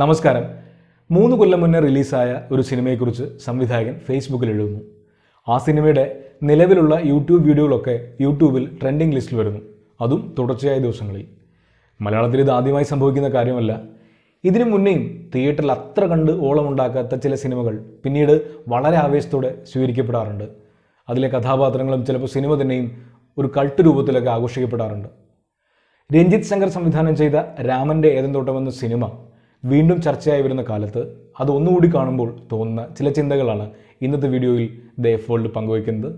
നമസ്കാരം മൂന്ന് കൊല്ലം മുന്നേ റിലീസായ ഒരു സിനിമയെക്കുറിച്ച് സംവിധായകൻ ഫേസ്ബുക്കിൽ എഴുതുന്നു ആ സിനിമയുടെ നിലവിലുള്ള യൂട്യൂബ് വീഡിയോകളൊക്കെ യൂട്യൂബിൽ ട്രെൻഡിംഗ് ലിസ്റ്റിൽ വരുന്നു അതും തുടർച്ചയായ ദിവസങ്ങളിൽ മലയാളത്തിൽ ഇത് ആദ്യമായി സംഭവിക്കുന്ന കാര്യമല്ല ഇതിനു മുന്നേയും തിയേറ്ററിൽ അത്ര കണ്ട് ഓളമുണ്ടാക്കാത്ത ചില സിനിമകൾ പിന്നീട് വളരെ ആവേശത്തോടെ സ്വീകരിക്കപ്പെടാറുണ്ട് അതിലെ കഥാപാത്രങ്ങളും ചിലപ്പോൾ സിനിമ തന്നെയും ഒരു കൾട്ട് രൂപത്തിലൊക്കെ ആഘോഷിക്കപ്പെടാറുണ്ട് രഞ്ജിത് ശങ്കർ സംവിധാനം ചെയ്ത രാമൻ്റെ ഏതെന്തോട്ടം എന്ന സിനിമ വീണ്ടും ചർച്ചയായി വരുന്ന കാലത്ത് അത് ഒന്നുകൂടി കാണുമ്പോൾ തോന്നുന്ന ചില ചിന്തകളാണ് ഇന്നത്തെ വീഡിയോയിൽ ദ എഫ് വേൾഡ് പങ്കുവയ്ക്കുന്നത്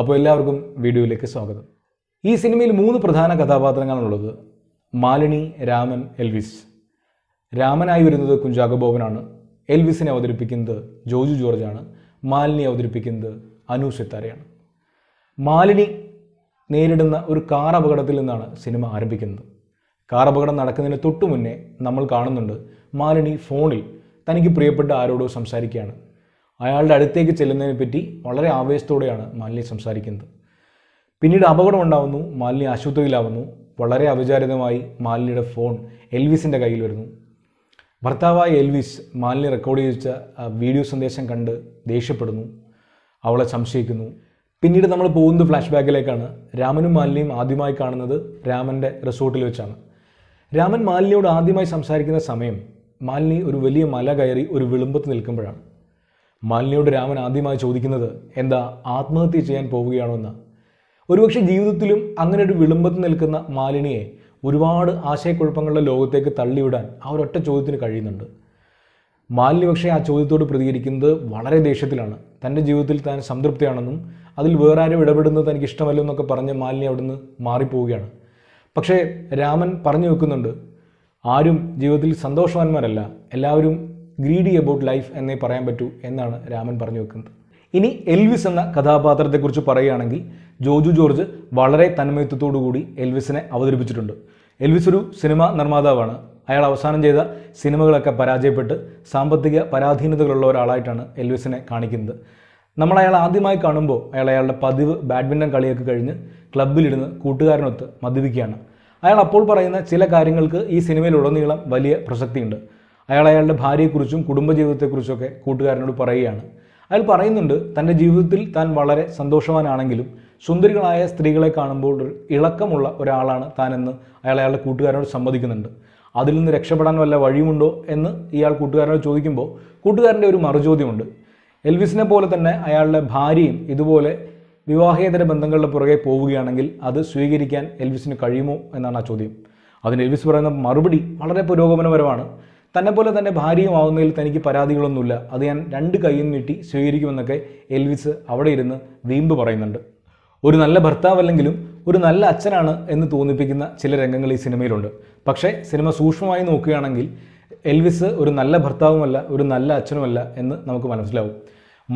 അപ്പോൾ എല്ലാവർക്കും വീഡിയോയിലേക്ക് സ്വാഗതം ഈ സിനിമയിൽ മൂന്ന് പ്രധാന കഥാപാത്രങ്ങളാണുള്ളത് മാലിനി രാമൻ എൽവിസ് രാമനായി വരുന്നത് കുഞ്ചാഗോബോവനാണ് എൽവിസിനെ അവതരിപ്പിക്കുന്നത് ജോജു ജോർജാണ് മാലിനി അവതരിപ്പിക്കുന്നത് അനു സിത്താരയാണ് മാലിനി നേരിടുന്ന ഒരു കാർ അപകടത്തിൽ നിന്നാണ് സിനിമ ആരംഭിക്കുന്നത് കാർ അപകടം നടക്കുന്നതിന് തൊട്ടു മുന്നേ നമ്മൾ കാണുന്നുണ്ട് മാലിനി ഫോണിൽ തനിക്ക് പ്രിയപ്പെട്ട ആരോടോ സംസാരിക്കുകയാണ് അയാളുടെ അടുത്തേക്ക് ചെല്ലുന്നതിനെ പറ്റി വളരെ ആവേശത്തോടെയാണ് മാലിനി സംസാരിക്കുന്നത് പിന്നീട് അപകടം ഉണ്ടാവുന്നു മാലിനി ആശുപത്രിയിലാവുന്നു വളരെ അവിചാരിതമായി മാലിനിയുടെ ഫോൺ എൽവിസിൻ്റെ കയ്യിൽ വരുന്നു ഭർത്താവായ എൽവിസ് മാലിനി റെക്കോർഡ് ചെയ്ത വീഡിയോ സന്ദേശം കണ്ട് ദേഷ്യപ്പെടുന്നു അവളെ സംശയിക്കുന്നു പിന്നീട് നമ്മൾ പോകുന്നത് ഫ്ലാഷ് ബാക്കിലേക്കാണ് രാമനും മാലിനിയും ആദ്യമായി കാണുന്നത് രാമൻ്റെ റിസോർട്ടിൽ വെച്ചാണ് രാമൻ മാലിനിയോട് ആദ്യമായി സംസാരിക്കുന്ന സമയം മാലിനി ഒരു വലിയ മല കയറി ഒരു വിളുമ്പത്ത് നിൽക്കുമ്പോഴാണ് മാലിനിയോട് രാമൻ ആദ്യമായി ചോദിക്കുന്നത് എന്താ ആത്മഹത്യ ചെയ്യാൻ പോവുകയാണോ എന്ന് ഒരുപക്ഷെ ജീവിതത്തിലും അങ്ങനെ ഒരു വിളുമ്പത്ത് നിൽക്കുന്ന മാലിനിയെ ഒരുപാട് ആശയക്കുഴപ്പങ്ങളുടെ ലോകത്തേക്ക് തള്ളിവിടാൻ ആ ഒരൊറ്റ ചോദ്യത്തിന് കഴിയുന്നുണ്ട് മാലിനി പക്ഷേ ആ ചോദ്യത്തോട് പ്രതികരിക്കുന്നത് വളരെ ദേഷ്യത്തിലാണ് തൻ്റെ ജീവിതത്തിൽ താൻ സംതൃപ്തിയാണെന്നും അതിൽ വേറെ ആരും ഇടപെടുന്നത് തനിക്ക് ഇഷ്ടമല്ലെന്നൊക്കെ പറഞ്ഞ് മാലിനി അവിടുന്ന് മാറിപ്പോവുകയാണ് പക്ഷേ രാമൻ പറഞ്ഞു വെക്കുന്നുണ്ട് ആരും ജീവിതത്തിൽ സന്തോഷവാന്മാരല്ല എല്ലാവരും ഗ്രീഡി അബൌട്ട് ലൈഫ് എന്നേ പറയാൻ പറ്റൂ എന്നാണ് രാമൻ പറഞ്ഞു വെക്കുന്നത് ഇനി എൽവിസ് എന്ന കഥാപാത്രത്തെക്കുറിച്ച് പറയുകയാണെങ്കിൽ ജോജു ജോർജ് വളരെ കൂടി എൽവിസിനെ അവതരിപ്പിച്ചിട്ടുണ്ട് എൽവിസ് ഒരു സിനിമാ നിർമ്മാതാവാണ് അയാൾ അവസാനം ചെയ്ത സിനിമകളൊക്കെ പരാജയപ്പെട്ട് സാമ്പത്തിക പരാധീനതകളുള്ള ഒരാളായിട്ടാണ് എൽവിസിനെ കാണിക്കുന്നത് നമ്മൾ അയാൾ ആദ്യമായി കാണുമ്പോൾ അയാൾ അയാളുടെ പതിവ് ബാഡ്മിൻ്റൺ കളിയൊക്കെ കഴിഞ്ഞ് ക്ലബ്ബിലിരുന്ന് കൂട്ടുകാരനൊത്ത് മദ്യപിക്കുകയാണ് അയാൾ അപ്പോൾ പറയുന്ന ചില കാര്യങ്ങൾക്ക് ഈ സിനിമയിലുടനീളം വലിയ പ്രസക്തിയുണ്ട് അയാൾ അയാളുടെ ഭാര്യയെക്കുറിച്ചും കുടുംബജീവിതത്തെക്കുറിച്ചൊക്കെ കൂട്ടുകാരനോട് പറയുകയാണ് അയാൾ പറയുന്നുണ്ട് തൻ്റെ ജീവിതത്തിൽ താൻ വളരെ സന്തോഷവാനാണെങ്കിലും സുന്ദരികളായ സ്ത്രീകളെ കാണുമ്പോൾ ഒരു ഇളക്കമുള്ള ഒരാളാണ് താനെന്ന് അയാൾ അയാളുടെ കൂട്ടുകാരനോട് സമ്മതിക്കുന്നുണ്ട് അതിൽ നിന്ന് രക്ഷപ്പെടാൻ വല്ല വഴിയുമുണ്ടോ എന്ന് ഇയാൾ കൂട്ടുകാരനോട് ചോദിക്കുമ്പോൾ കൂട്ടുകാരൻ്റെ ഒരു മറുചോദ്യമുണ്ട് എൽവിസിനെ പോലെ തന്നെ അയാളുടെ ഭാര്യയും ഇതുപോലെ വിവാഹേതര ബന്ധങ്ങളുടെ പുറകെ പോവുകയാണെങ്കിൽ അത് സ്വീകരിക്കാൻ എൽവിസിന് കഴിയുമോ എന്നാണ് ആ ചോദ്യം അതിന് എൽവിസ് പറയുന്ന മറുപടി വളരെ പുരോഗമനപരമാണ് തന്നെപ്പോലെ തന്നെ ഭാര്യയുമാവുന്നതിൽ തനിക്ക് പരാതികളൊന്നുമില്ല അത് ഞാൻ രണ്ട് കൈയും നീട്ടി സ്വീകരിക്കുമെന്നൊക്കെ എൽവിസ് അവിടെ ഇരുന്ന് വീമ്പ് പറയുന്നുണ്ട് ഒരു നല്ല ഭർത്താവല്ലെങ്കിലും ഒരു നല്ല അച്ഛനാണ് എന്ന് തോന്നിപ്പിക്കുന്ന ചില രംഗങ്ങൾ ഈ സിനിമയിലുണ്ട് പക്ഷേ സിനിമ സൂക്ഷ്മമായി നോക്കുകയാണെങ്കിൽ എൽവിസ് ഒരു നല്ല ഭർത്താവുമല്ല ഒരു നല്ല അച്ഛനുമല്ല എന്ന് നമുക്ക് മനസ്സിലാവും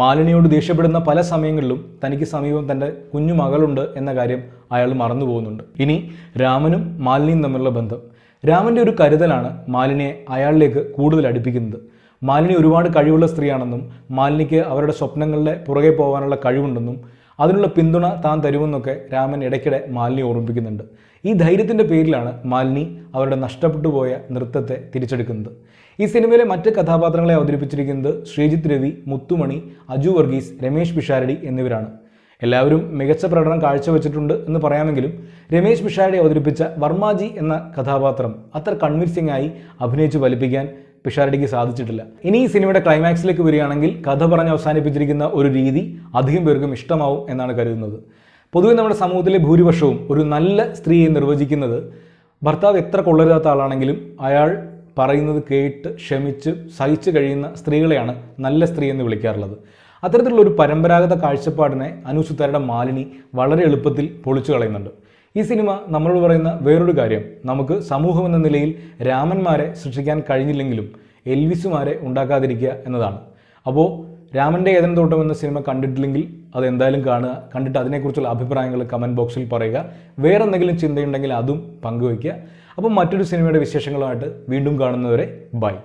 മാലിനിയോട് ദേഷ്യപ്പെടുന്ന പല സമയങ്ങളിലും തനിക്ക് സമീപം തൻ്റെ കുഞ്ഞു മകളുണ്ട് എന്ന കാര്യം അയാൾ മറന്നു പോകുന്നുണ്ട് ഇനി രാമനും മാലിനിയും തമ്മിലുള്ള ബന്ധം രാമൻ്റെ ഒരു കരുതലാണ് മാലിനിയെ അയാളിലേക്ക് കൂടുതൽ അടുപ്പിക്കുന്നത് മാലിനി ഒരുപാട് കഴിവുള്ള സ്ത്രീയാണെന്നും മാലിനിക്ക് അവരുടെ സ്വപ്നങ്ങളുടെ പുറകെ പോകാനുള്ള കഴിവുണ്ടെന്നും അതിനുള്ള പിന്തുണ താൻ തരുമെന്നൊക്കെ രാമൻ ഇടയ്ക്കിടെ മാലിനി ഓർമ്മിപ്പിക്കുന്നുണ്ട് ഈ ധൈര്യത്തിൻ്റെ പേരിലാണ് മാലിനി അവരുടെ നഷ്ടപ്പെട്ടു പോയ നൃത്തത്തെ തിരിച്ചെടുക്കുന്നത് ഈ സിനിമയിലെ മറ്റ് കഥാപാത്രങ്ങളെ അവതരിപ്പിച്ചിരിക്കുന്നത് ശ്രീജിത്ത് രവി മുത്തുമണി അജു വർഗീസ് രമേശ് പിഷാരടി എന്നിവരാണ് എല്ലാവരും മികച്ച പ്രകടനം കാഴ്ചവെച്ചിട്ടുണ്ട് എന്ന് പറയാമെങ്കിലും രമേശ് പിഷാരടി അവതരിപ്പിച്ച വർമാജി എന്ന കഥാപാത്രം അത്ര കൺവിൻസിംഗ് ആയി അഭിനയിച്ചു ഫലിപ്പിക്കാൻ പിഷാരടിക്ക് സാധിച്ചിട്ടില്ല ഇനി ഈ സിനിമയുടെ ക്ലൈമാക്സിലേക്ക് വരികയാണെങ്കിൽ കഥ പറഞ്ഞ് അവസാനിപ്പിച്ചിരിക്കുന്ന ഒരു രീതി അധികം പേർക്കും ഇഷ്ടമാവും എന്നാണ് കരുതുന്നത് പൊതുവെ നമ്മുടെ സമൂഹത്തിലെ ഭൂരിപക്ഷവും ഒരു നല്ല സ്ത്രീയെ നിർവചിക്കുന്നത് ഭർത്താവ് എത്ര കൊള്ളരുതാത്ത ആളാണെങ്കിലും അയാൾ പറയുന്നത് കേട്ട് ക്ഷമിച്ച് സഹിച്ചു കഴിയുന്ന സ്ത്രീകളെയാണ് നല്ല സ്ത്രീ എന്ന് വിളിക്കാറുള്ളത് അത്തരത്തിലുള്ള ഒരു പരമ്പരാഗത കാഴ്ചപ്പാടിനെ അനുസുതാരയുടെ മാലിനി വളരെ എളുപ്പത്തിൽ പൊളിച്ചു കളയുന്നുണ്ട് ഈ സിനിമ നമ്മളോട് പറയുന്ന വേറൊരു കാര്യം നമുക്ക് സമൂഹം എന്ന നിലയിൽ രാമന്മാരെ സൃഷ്ടിക്കാൻ കഴിഞ്ഞില്ലെങ്കിലും എൽവിസുമാരെ ഉണ്ടാക്കാതിരിക്കുക എന്നതാണ് അപ്പോൾ രാമൻ്റെ ഏതൻ തോട്ടം എന്ന സിനിമ കണ്ടിട്ടില്ലെങ്കിൽ അത് എന്തായാലും കാണുക കണ്ടിട്ട് അതിനെക്കുറിച്ചുള്ള അഭിപ്രായങ്ങൾ കമൻറ്റ് ബോക്സിൽ പറയുക വേറെ എന്തെങ്കിലും ചിന്തയുണ്ടെങ്കിൽ അതും പങ്കുവയ്ക്കുക അപ്പോൾ മറ്റൊരു സിനിമയുടെ വിശേഷങ്ങളുമായിട്ട് വീണ്ടും കാണുന്നവരെ ബൈ